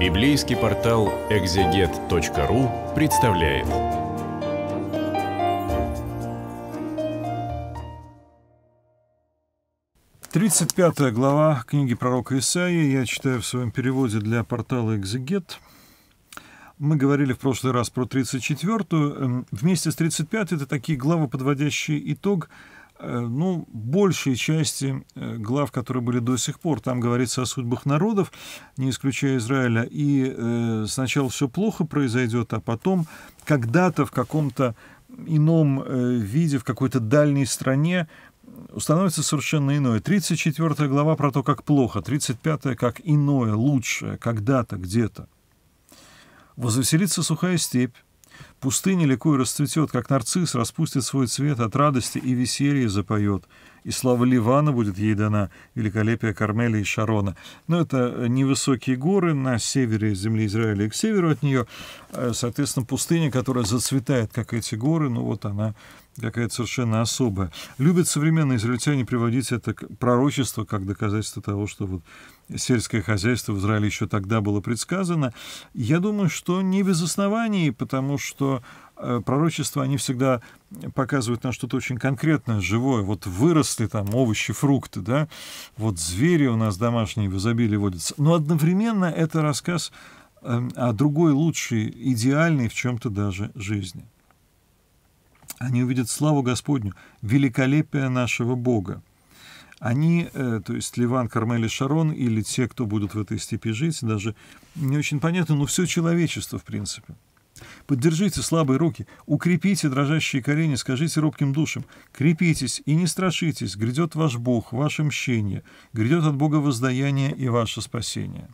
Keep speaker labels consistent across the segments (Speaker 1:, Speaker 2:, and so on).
Speaker 1: Библейский портал экзегет.ру представляет. Тридцать пятая глава книги пророка Исаии я читаю в своем переводе для портала «Экзегет». Мы говорили в прошлый раз про 34-ю. Эм, вместе с 35-й это такие главы, подводящие итог – Э, ну, большей части э, глав, которые были до сих пор. Там говорится о судьбах народов, не исключая Израиля. И э, сначала все плохо произойдет, а потом когда-то в каком-то ином э, виде, в какой-то дальней стране установится совершенно иное. 34 глава про то, как плохо, 35 как иное, лучшее, когда-то, где-то. Возвеселится сухая степь, Пустыня ликуя расцветет, как нарцисс распустит свой цвет от радости и веселья запоет и слава Ливана будет ей дана, великолепие Кармеля и Шарона. Но это э, невысокие горы на севере земли Израиля к северу от нее, э, соответственно, пустыня, которая зацветает, как эти горы, ну вот она какая-то совершенно особая. Любят современные израильтяне приводить это пророчество как доказательство того, что вот сельское хозяйство в Израиле еще тогда было предсказано. Я думаю, что не без оснований, потому что Э, пророчества, они всегда показывают нам что-то очень конкретное, живое. Вот выросли там овощи, фрукты, да, вот звери у нас домашние в изобилии водятся. Но одновременно это рассказ эм, о другой, лучшей, идеальной в чем-то даже жизни. Они увидят славу Господню, великолепие нашего Бога. Они, э, то есть Ливан, Кармель и Шарон, или те, кто будут в этой степи жить, даже не очень понятно, но все человечество, в принципе – Поддержите слабые руки, укрепите дрожащие колени, скажите робким душам, крепитесь и не страшитесь, грядет ваш Бог, ваше мщение, грядет от Бога воздаяние и ваше спасение.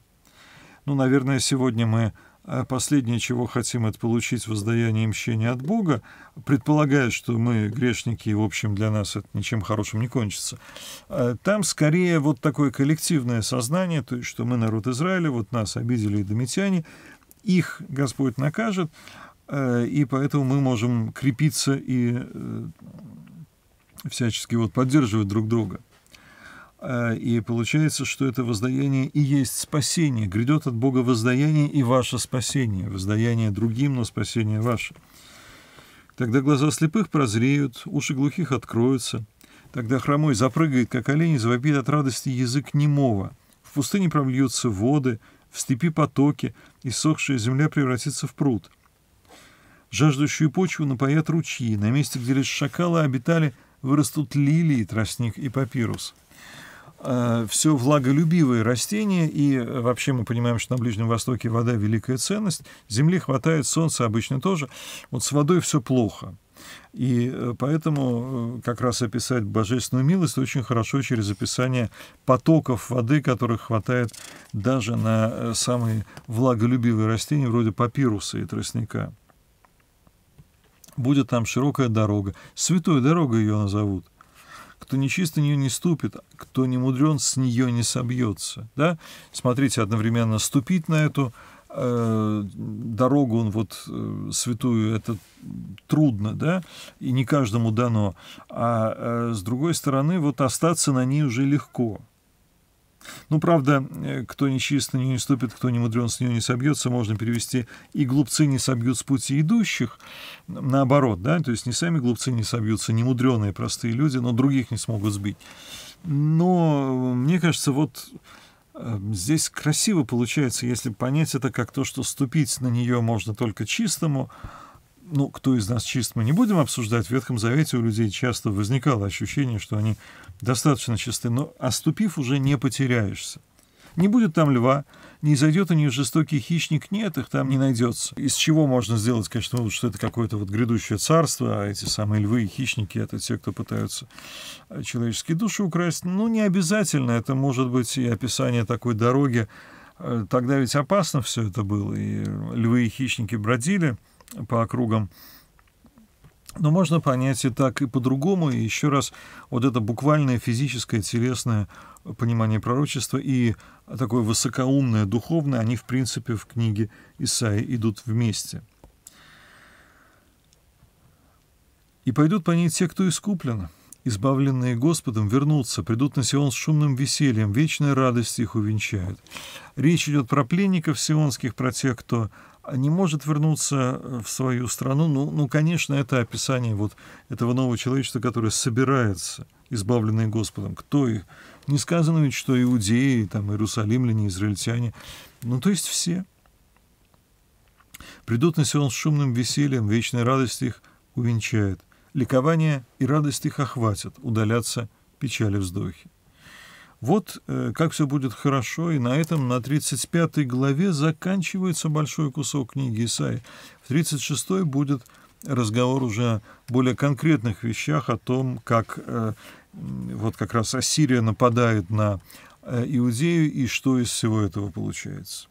Speaker 1: Ну, наверное, сегодня мы э, последнее, чего хотим, это получить воздаяние и мщение от Бога, предполагая, что мы грешники, и, в общем, для нас это ничем хорошим не кончится. Э, там скорее вот такое коллективное сознание, то есть, что мы народ Израиля, вот нас обидели и домитяне, их Господь накажет, э, и поэтому мы можем крепиться и э, всячески вот поддерживать друг друга. Э, и получается, что это воздаяние и есть спасение. Грядет от Бога воздаяние и ваше спасение. Воздаяние другим, но спасение ваше. Тогда глаза слепых прозреют, уши глухих откроются. Тогда хромой запрыгает, как олень, завопит от радости язык немого. В пустыне промльются воды, в степи потоки, и сохшая земля превратится в пруд. Жаждущую почву напоят ручьи, на месте, где лишь шакалы обитали, вырастут лилии, тростник и папирус э, все влаголюбивые растения, и э, вообще мы понимаем, что на Ближнем Востоке вода – великая ценность, земли хватает, солнца обычно тоже. Вот с водой все плохо. И э, поэтому э, как раз описать божественную милость очень хорошо через описание потоков воды, которых хватает даже на э, самые влаголюбивые растения, вроде папируса и тростника. Будет там широкая дорога. Святой дорога ее назовут. Кто нечисто на нее не ступит, кто не мудрен, с нее не собьется. Да? Смотрите, одновременно ступить на эту Э, дорогу он вот э, святую, это трудно, да, и не каждому дано. А э, с другой стороны, вот остаться на ней уже легко. Ну, правда, кто нечист на нее не ступит, кто не мудрен с нее не собьется, можно перевести «и глупцы не собьют с пути идущих», наоборот, да, то есть не сами глупцы не собьются, не мудреные простые люди, но других не смогут сбить. Но мне кажется, вот Эм, здесь красиво получается, если понять это как то, что ступить на нее можно только чистому. Ну, кто из нас чист, мы не будем обсуждать. В Ветхом Завете у людей часто возникало ощущение, что они достаточно чисты, но оступив уже не потеряешься. Не будет там льва, не зайдет у нее жестокий хищник, нет, их там не найдется. Из чего можно сделать, конечно, вывод, что это какое-то вот грядущее царство, а эти самые львы и хищники — это те, кто пытаются э, человеческие души украсть. Ну, не обязательно, это может быть и описание такой дороги. Э, тогда ведь опасно все это было, и э, львы и хищники бродили по округам но можно понять и так, и по-другому. И еще раз, вот это буквальное физическое, телесное понимание пророчества и такое высокоумное, духовное, они, в принципе, в книге Исаи идут вместе. «И пойдут по ней те, кто искуплен, избавленные Господом, вернутся, придут на Сион с шумным весельем, вечная радость их увенчает». Речь идет про пленников сионских, про тех, кто не может вернуться э, в свою страну. Ну, ну, конечно, это описание вот этого нового человечества, которое собирается, избавленное Господом. Кто их? Не сказано ведь, что иудеи, там, иерусалимляне, израильтяне. Ну, то есть все. Придут на Сион с шумным весельем, вечная радость их увенчает. Ликование и радость их охватят, удалятся печали вздохи. Вот э, как все будет хорошо, и на этом на 35 главе заканчивается большой кусок книги Исаи. В 36 будет разговор уже о более конкретных вещах, о том, как э, вот как раз Ассирия нападает на э, Иудею и что из всего этого получается.